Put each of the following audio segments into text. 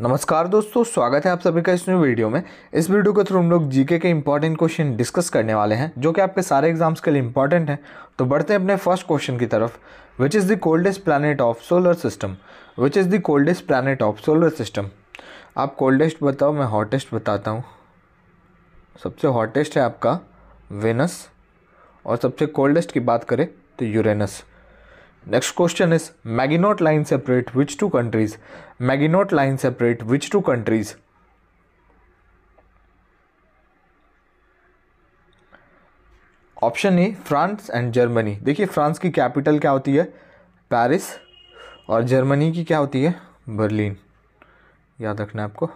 नमस्कार दोस्तों स्वागत है आप सभी का इस न्यू वीडियो में इस वीडियो के थ्रू हम लोग जीके के इम्पॉर्टेंट क्वेश्चन डिस्कस करने वाले हैं जो कि आपके सारे एग्जाम्स के लिए इंपॉर्टेंट हैं तो बढ़ते हैं अपने फर्स्ट क्वेश्चन की तरफ which is the coldest planet of solar system which is the coldest planet of solar system आप कोल्डेस्ट बताओ मैं हॉटेस्ट बताता हूँ सबसे हॉटेस्ट है आपका वेनस और सबसे कोल्डेस्ट की बात करें तो Uranus next question is Maginot line separate which two countries Maginot line separate which two countries option A France and Germany देखिए फ्रांस की कैपिटल क्या होती है पेरिस और जर्मनी की क्या होती है बर्लिन याद रखना है आपको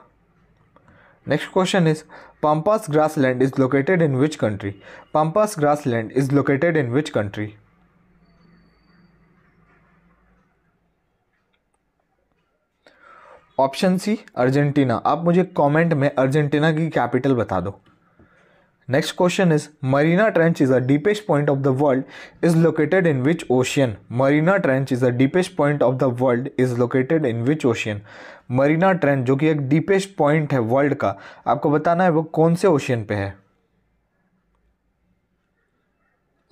next question is pampas grass land is located in which country pampas grass land is located in which country option C Argentina आप मुझे कमेंट में अर्जेंटीना की कैपिटल बता दो next question is Marina trench is a deepest point of the world is located in which ocean Marina trench is a deepest point of the world is located in which ocean Marina trench जो कि एक deepest point है world का आपको बताना है वो कौन से ओशियन पे है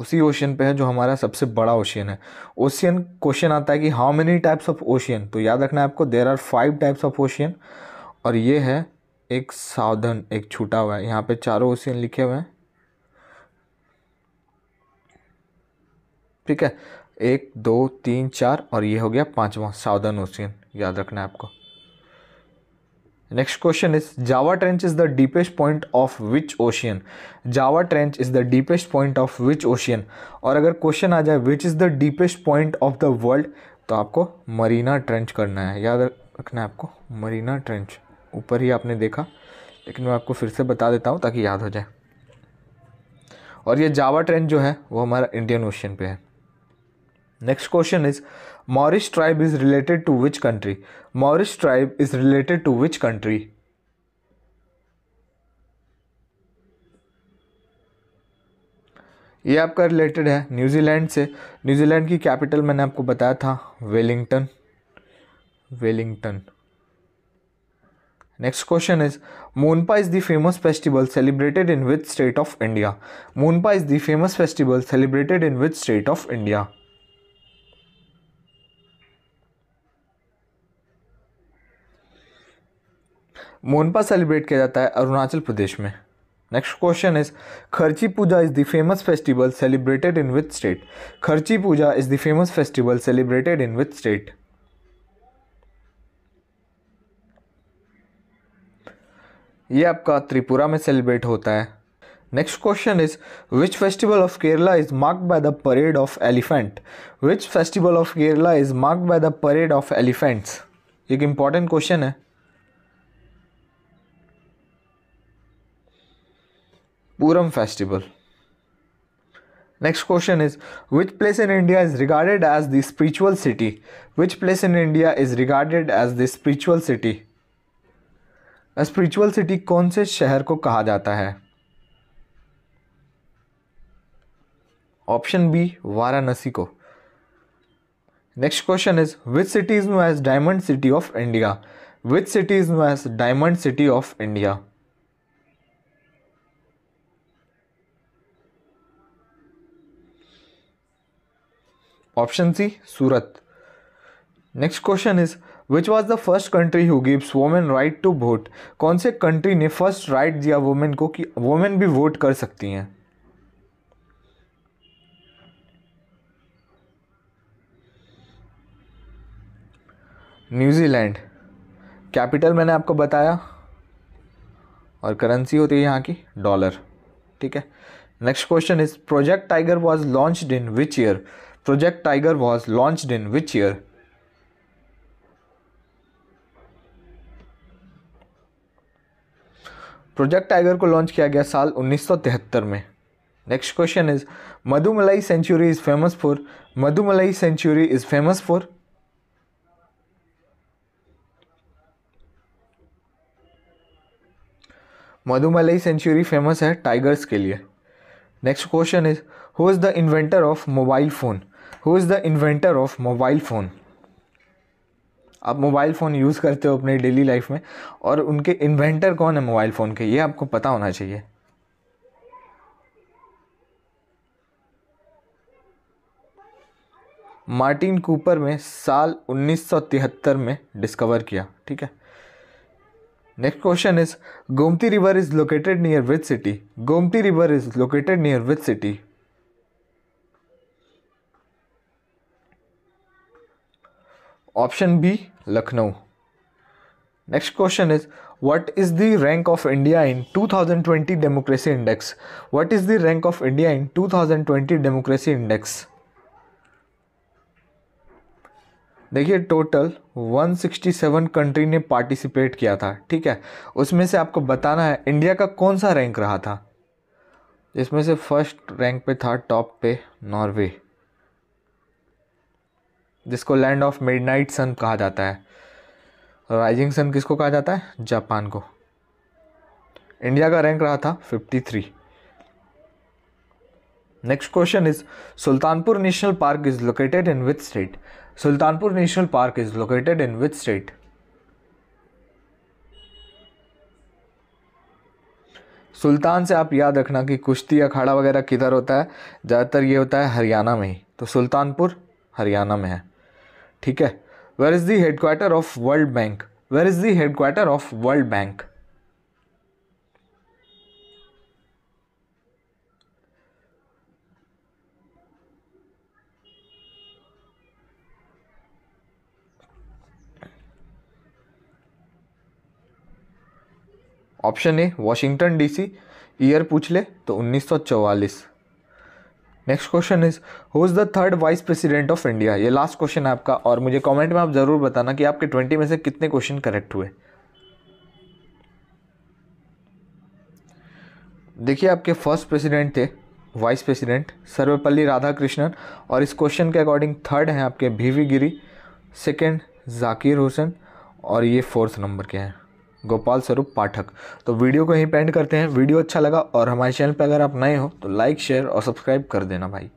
उसी ओशियन पे है जो हमारा सबसे बड़ा ओशियन है ओशियन क्वेश्चन आता है कि how many types of ocean तो याद रखना है आपको there are five types of ocean और ये है एक साधन एक छूटा हुआ है यहाँ पे चारों ओशियन लिखे हुए हैं ठीक है एक दो तीन चार और ये हो गया पांचवा साउदर्न ओशियन याद रखना है आपको next question is Java trench is the deepest point of which ocean Java trench is the deepest point of which ocean और अगर क्वेश्चन आ जाए which is the deepest point of the world तो आपको मरीना ट्रेंच करना है याद रखना है आपको मरीना ट्रेंच ऊपर ही आपने देखा लेकिन मैं आपको फिर से बता देता हूँ ताकि याद हो जाए और ये जावा ट्रेंच जो है वो हमारा इंडियन ओशियन पे है next question is Maori tribe is related to which country Maori tribe is related to which country ये आपका रिलेटेड है न्यूजीलैंड से न्यूजीलैंड की कैपिटल मैंने आपको बताया था Wellington Wellington next question is Monpa is the famous festival celebrated in which state of India Monpa is the famous festival celebrated in which state of India Monpa celebrate किया जाता है अरुणाचल प्रदेश में next question is Kharchi Puja is the famous festival celebrated in which state Kharchi Puja is the famous festival celebrated in which state ये आपका त्रिपुरा में celebrate होता है next question is which festival of Kerala is marked by the parade of elephant which festival of Kerala is marked by the parade of elephants एक important question है Puram festival. Next question is Which place in India is regarded as the spiritual city? Which place in India is regarded as the spiritual city? A spiritual city कौन से शहर को कहा जाता है option B Varanasi को next question is which city is known as diamond city of India which city is known as diamond city of India option C Surat next question is which was the first country who gives women right to vote कौन से country ने first right दिया women को कि women भी vote कर सकती हैं न्यूजीलैंड कैपिटल मैंने आपको बताया और करेंसी होती है यहाँ की डॉलर ठीक है next question is project tiger was launched in which year project tiger was launch in which year project tiger को लॉन्च किया गया साल 1973 में next question is Mudumalai sanctuary is famous for Mudumalai sanctuary is famous for Mudumalai sanctuary famous है tigers के लिए next question is who is the inventor of mobile phone who is the inventor of mobile phone आप mobile phone use करते हो अपने daily life में और उनके इन्वेंटर कौन है मोबाइल फ़ोन के ये आपको पता होना चाहिए मार्टिन कूपर में साल 1973 में डिस्कवर किया ठीक है next question is Gomti river is located near with city Gomti river is located near with city option B Lucknow next question is what is the rank of India in 2020 what is the rank of India in two thousand 2020 democracy index देखिए total 167 country ने participate किया था ठीक है उसमें से आपको बताना है इंडिया का कौन सा रैंक रहा था इसमें से फर्स्ट रैंक पे था टॉप पे नॉर्वे जिसको लैंड ऑफ मिड सन कहा जाता है राइजिंग सन किसको कहा जाता है जापान को इंडिया का रैंक रहा था 53 next question is Sultanpur national park is located in which state Sultanpur national park is located in which state Sultan से आप याद रखना कि कुश्ती अखाड़ा वगैरह किधर होता है ज़्यादातर ये होता है हरियाणा में ही तो सुल्तानपुर हरियाणा में है ठीक है where is the headquarter of world bank where is the headquarter of world bank option A Washington DC year पूछ ले तो 1944 next question is who is the third vice president of India ये लास्ट क्वेश्चन है आपका और मुझे comment में आप ज़रूर बताना कि आपके ट्वेंटी में से कितने क्वेश्चन करेक्ट हुए देखिए आपके फर्स्ट प्रेसिडेंट थे वाइस प्रेसिडेंट सर्वपल्ली राधाकृष्णन और इस क्वेश्चन के अकॉर्डिंग थर्ड हैं आपके भीवी गिरी सेकेंड जाकिर हुसैन और ये फोर्थ नंबर के हैं गोपाल स्वरूप पाठक तो वीडियो को यहीं पेंड करते हैं वीडियो अच्छा लगा और हमारे चैनल पर अगर आप नए हो तो लाइक शेयर और सब्सक्राइब कर देना भाई